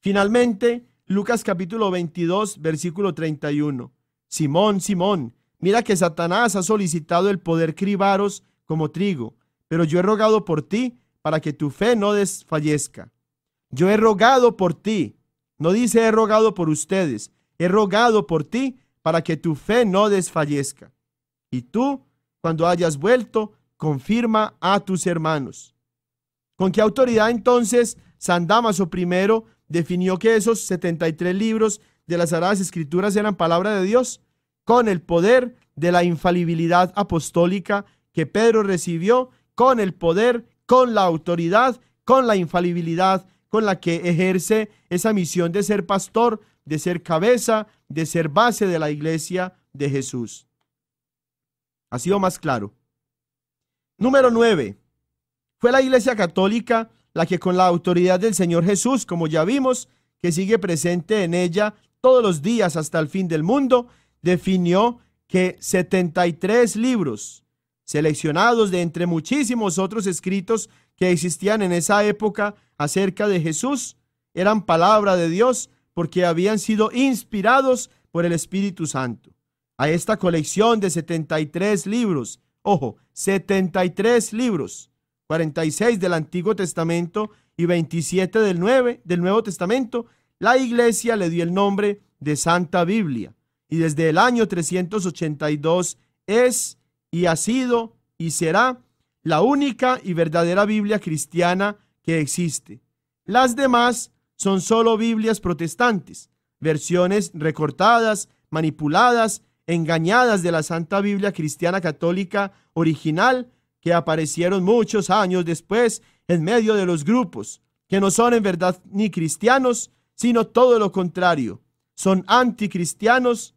Finalmente, Lucas capítulo 22, versículo 31. Simón, Simón, mira que Satanás ha solicitado el poder cribaros como trigo, pero yo he rogado por ti para que tu fe no desfallezca. Yo he rogado por ti, no dice he rogado por ustedes, he rogado por ti para que tu fe no desfallezca. Y tú, cuando hayas vuelto, confirma a tus hermanos. ¿Con qué autoridad entonces San Damaso primero definió que esos 73 libros de las Sagradas Escrituras eran palabra de Dios, con el poder de la infalibilidad apostólica que Pedro recibió, con el poder, con la autoridad, con la infalibilidad con la que ejerce esa misión de ser pastor, de ser cabeza, de ser base de la iglesia de Jesús. Ha sido más claro. Número 9. Fue la iglesia católica la que con la autoridad del Señor Jesús, como ya vimos, que sigue presente en ella todos los días hasta el fin del mundo, definió que 73 libros, seleccionados de entre muchísimos otros escritos que existían en esa época acerca de Jesús, eran palabra de Dios porque habían sido inspirados por el Espíritu Santo. A esta colección de 73 libros, ojo, 73 libros, 46 del Antiguo Testamento y 27 del, 9, del Nuevo Testamento, la iglesia le dio el nombre de Santa Biblia y desde el año 382 es y ha sido y será la única y verdadera Biblia cristiana que existe. Las demás son solo Biblias protestantes, versiones recortadas, manipuladas, engañadas de la Santa Biblia cristiana católica original que aparecieron muchos años después en medio de los grupos, que no son en verdad ni cristianos, sino todo lo contrario. Son anticristianos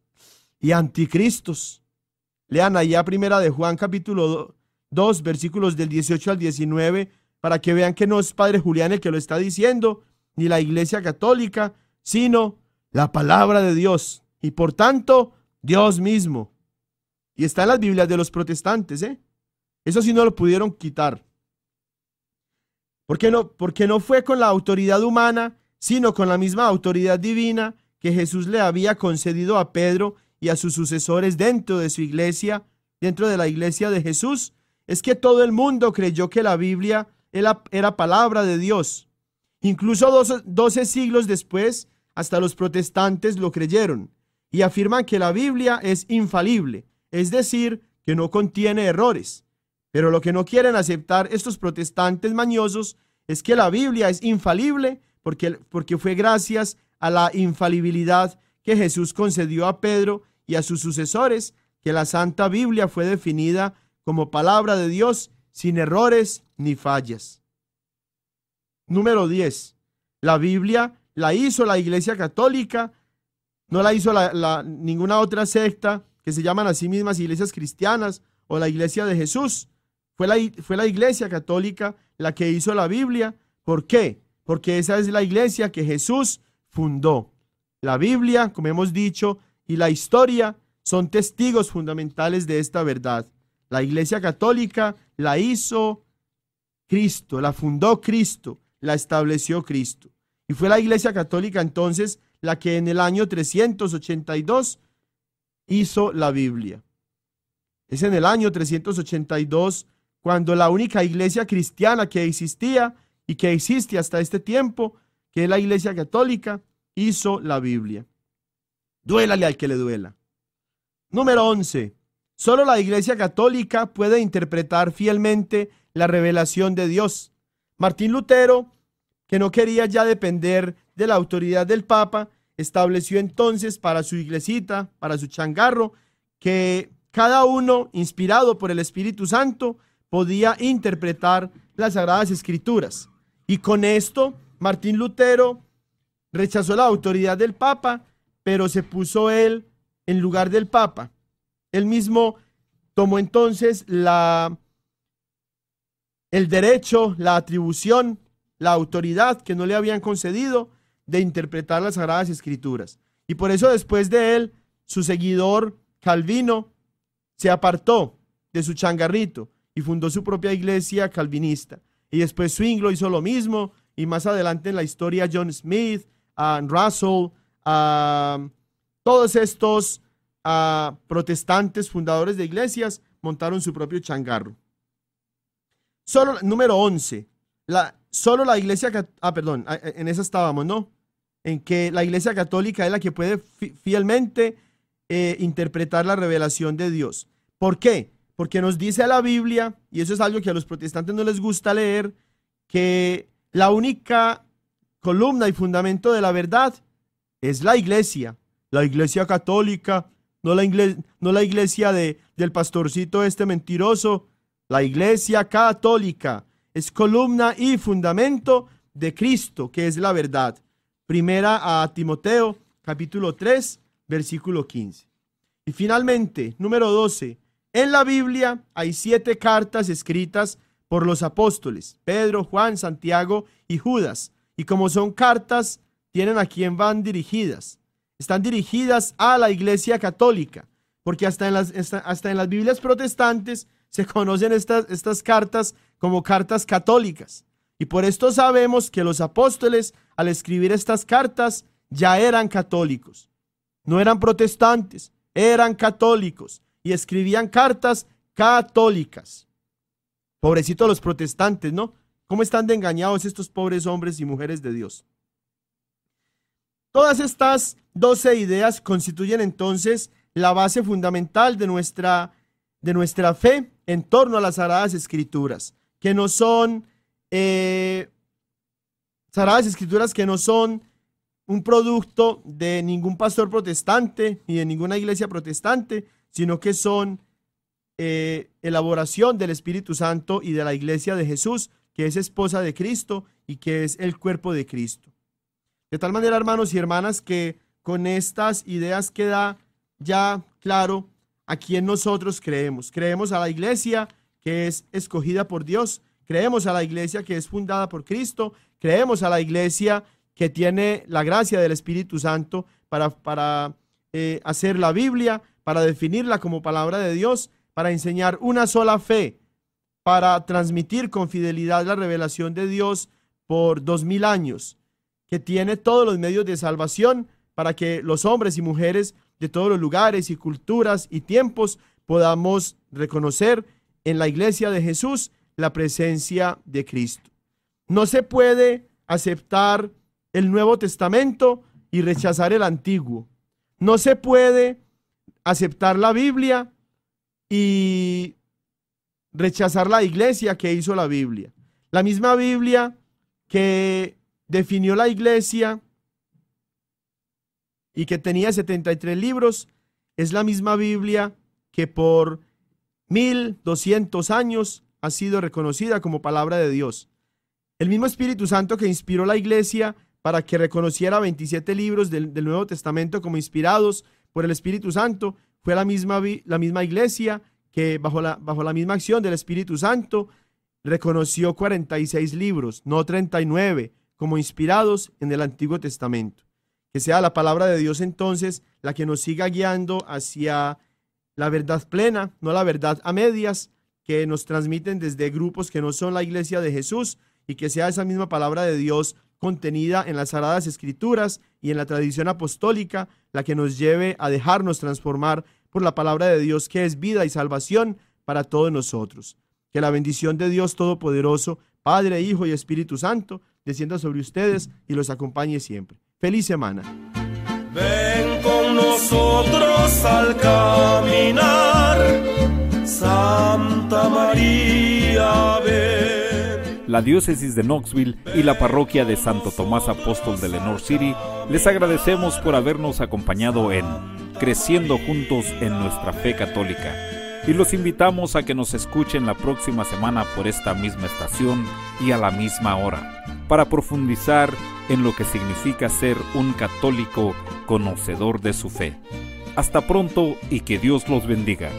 y anticristos. Lean allá primera de Juan capítulo 2, versículos del 18 al 19, para que vean que no es Padre Julián el que lo está diciendo, ni la Iglesia Católica, sino la palabra de Dios. Y por tanto, Dios mismo. Y está en las Biblias de los protestantes, ¿eh? Eso sí no lo pudieron quitar. qué no? Porque no fue con la autoridad humana, sino con la misma autoridad divina que Jesús le había concedido a Pedro y a sus sucesores dentro de su iglesia, dentro de la iglesia de Jesús. Es que todo el mundo creyó que la Biblia era palabra de Dios. Incluso doce 12 siglos después, hasta los protestantes lo creyeron y afirman que la Biblia es infalible, es decir, que no contiene errores. Pero lo que no quieren aceptar estos protestantes mañosos es que la Biblia es infalible porque, porque fue gracias a la infalibilidad que Jesús concedió a Pedro y a sus sucesores que la Santa Biblia fue definida como palabra de Dios sin errores ni fallas. Número 10. La Biblia la hizo la Iglesia Católica, no la hizo ninguna otra secta que se llaman a sí mismas iglesias cristianas o la Iglesia de Jesús. Fue la, iglesia católica la que hizo la Biblia. ¿Por qué? Porque esa es la iglesia que Jesús fundó. La Biblia, como hemos dicho, y la historia son testigos fundamentales de esta verdad. La iglesia católica la hizo Cristo, la fundó Cristo, la estableció Cristo. Y fue la iglesia católica entonces la que en el año 382 hizo la Biblia. Es en el año 382 cuando la única iglesia cristiana que existía y que existe hasta este tiempo, que es la iglesia católica, hizo la Biblia. Duélale al que le duela. Número 11. Solo la iglesia católica puede interpretar fielmente la revelación de Dios. Martín Lutero, que no quería ya depender de la autoridad del Papa, estableció entonces para su iglesita, para su changarro, que cada uno, inspirado por el Espíritu Santo, podía interpretar las Sagradas Escrituras. Y con esto, Martín Lutero rechazó la autoridad del Papa, pero se puso él en lugar del Papa. Él mismo tomó entonces la, el derecho, la atribución, la autoridad que no le habían concedido de interpretar las Sagradas Escrituras. Y por eso después de él, su seguidor Calvino se apartó de su changarrito y fundó su propia iglesia calvinista. Y después Swinglo hizo lo mismo y más adelante en la historia John Smith, Russell, todos estos protestantes fundadores de iglesias montaron su propio changarro. Solo, número 11, solo la iglesia, ah, perdón, en esa estábamos, ¿no? En que la iglesia católica es la que puede fielmente eh, interpretar la revelación de Dios. ¿Por qué? Porque nos dice la Biblia, y eso es algo que a los protestantes no les gusta leer, que la única columna y fundamento de la verdad es la iglesia, la iglesia católica, no la, iglesia, no la iglesia de, del pastorcito este mentiroso, la iglesia católica es columna y fundamento de Cristo, que es la verdad. Primera a Timoteo, capítulo 3, versículo 15. Y finalmente, número 12, en la Biblia hay siete cartas escritas por los apóstoles, Pedro, Juan, Santiago y Judas. Y como son cartas, tienen a quién van dirigidas. Están dirigidas a la Iglesia Católica, porque hasta en las, hasta en las Biblias protestantes se conocen estas, estas cartas como cartas católicas. Y por esto sabemos que los apóstoles, al escribir estas cartas, ya eran católicos. No eran protestantes, eran católicos y escribían cartas católicas. Pobrecitos los protestantes, ¿no? ¿Cómo están de engañados estos pobres hombres y mujeres de Dios? Todas estas doce ideas constituyen entonces la base fundamental de nuestra, de nuestra fe en torno a las Sagradas Escrituras, que no son eh, Sagradas Escrituras que no son un producto de ningún pastor protestante ni de ninguna iglesia protestante, sino que son eh, elaboración del Espíritu Santo y de la iglesia de Jesús, que es esposa de Cristo y que es el cuerpo de Cristo. De tal manera, hermanos y hermanas, que con estas ideas queda ya claro a quién nosotros creemos. Creemos a la iglesia que es escogida por Dios, creemos a la iglesia que es fundada por Cristo, creemos a la iglesia que tiene la gracia del Espíritu Santo para, eh, hacer la Biblia para definirla como palabra de Dios, para enseñar una sola fe, para transmitir con fidelidad la revelación de Dios por dos mil años, que tiene todos los medios de salvación para que los hombres y mujeres de todos los lugares y culturas y tiempos podamos reconocer en la iglesia de Jesús la presencia de Cristo. No se puede aceptar el Nuevo Testamento y rechazar el Antiguo. No se puede aceptar la Biblia y rechazar la iglesia que hizo la Biblia. La misma Biblia que definió la iglesia y que tenía 73 libros, es la misma Biblia que por 1200 años ha sido reconocida como palabra de Dios. El mismo Espíritu Santo que inspiró la iglesia para que reconociera 27 libros del, del Nuevo Testamento como inspirados por el Espíritu Santo, fue la misma, la misma iglesia que bajo la, bajo la misma acción del Espíritu Santo reconoció 46 libros, no 39, como inspirados en el Antiguo Testamento. Que sea la palabra de Dios entonces la que nos siga guiando hacia la verdad plena, no la verdad a medias, que nos transmiten desde grupos que no son la iglesia de Jesús y que sea esa misma palabra de Dios contenida en las Sagradas Escrituras y en la tradición apostólica, la que nos lleve a dejarnos transformar por la palabra de Dios que es vida y salvación para todos nosotros. Que la bendición de Dios Todopoderoso, Padre, Hijo y Espíritu Santo, descienda sobre ustedes y los acompañe siempre. Feliz semana. Ven con nosotros al caminar, Santa María la diócesis de Knoxville y la parroquia de Santo Tomás Apóstol de Lenor City, les agradecemos por habernos acompañado en Creciendo Juntos en nuestra Fe Católica. Y los invitamos a que nos escuchen la próxima semana por esta misma estación y a la misma hora, para profundizar en lo que significa ser un católico conocedor de su fe. Hasta pronto y que Dios los bendiga.